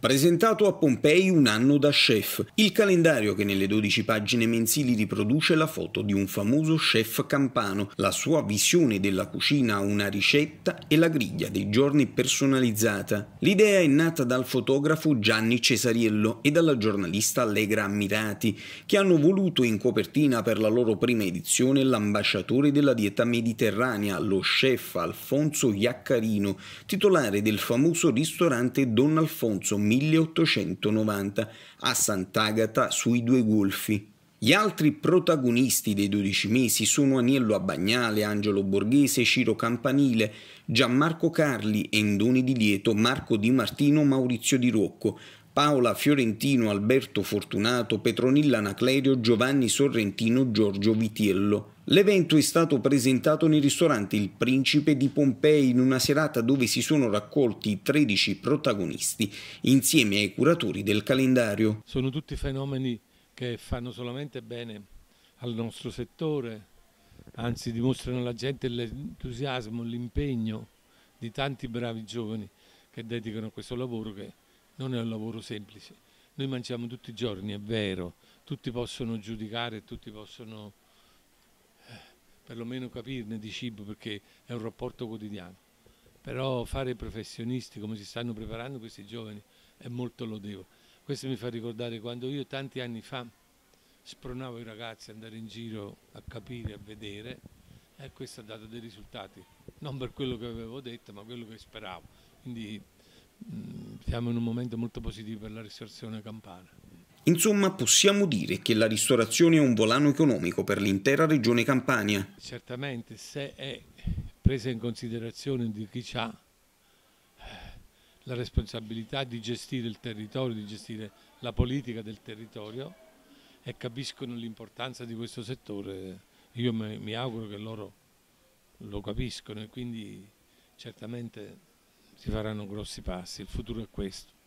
Presentato a Pompei un anno da chef, il calendario che nelle 12 pagine mensili riproduce la foto di un famoso chef campano, la sua visione della cucina una ricetta e la griglia dei giorni personalizzata. L'idea è nata dal fotografo Gianni Cesariello e dalla giornalista Allegra Ammirati, che hanno voluto in copertina per la loro prima edizione l'ambasciatore della dieta mediterranea, lo chef Alfonso Iaccarino, titolare del famoso ristorante Don Alfonso 1890 a Sant'Agata sui due golfi. Gli altri protagonisti dei 12 mesi sono Aniello Abbagnale, Angelo Borghese, Ciro Campanile, Gianmarco Carli, Endoni di Lieto, Marco Di Martino, Maurizio Di Rocco, Paola Fiorentino, Alberto Fortunato, Petronilla Anaclerio, Giovanni Sorrentino, Giorgio Vitiello. L'evento è stato presentato nel ristorante Il Principe di Pompei in una serata dove si sono raccolti 13 protagonisti insieme ai curatori del calendario. Sono tutti fenomeni che fanno solamente bene al nostro settore, anzi dimostrano alla gente l'entusiasmo, l'impegno di tanti bravi giovani che dedicano a questo lavoro che non è un lavoro semplice. Noi mangiamo tutti i giorni, è vero, tutti possono giudicare, tutti possono eh, perlomeno capirne di cibo perché è un rapporto quotidiano. Però fare professionisti come si stanno preparando questi giovani è molto lodevole. Questo mi fa ricordare quando io tanti anni fa spronavo i ragazzi ad andare in giro a capire, a vedere e questo ha dato dei risultati, non per quello che avevo detto ma quello che speravo. Quindi Mm, siamo in un momento molto positivo per la ristorazione campana. Insomma, possiamo dire che la ristorazione è un volano economico per l'intera regione Campania. Certamente, se è presa in considerazione di chi ha la responsabilità di gestire il territorio, di gestire la politica del territorio e capiscono l'importanza di questo settore, io mi auguro che loro lo capiscono e quindi certamente si faranno grossi passi, il futuro è questo.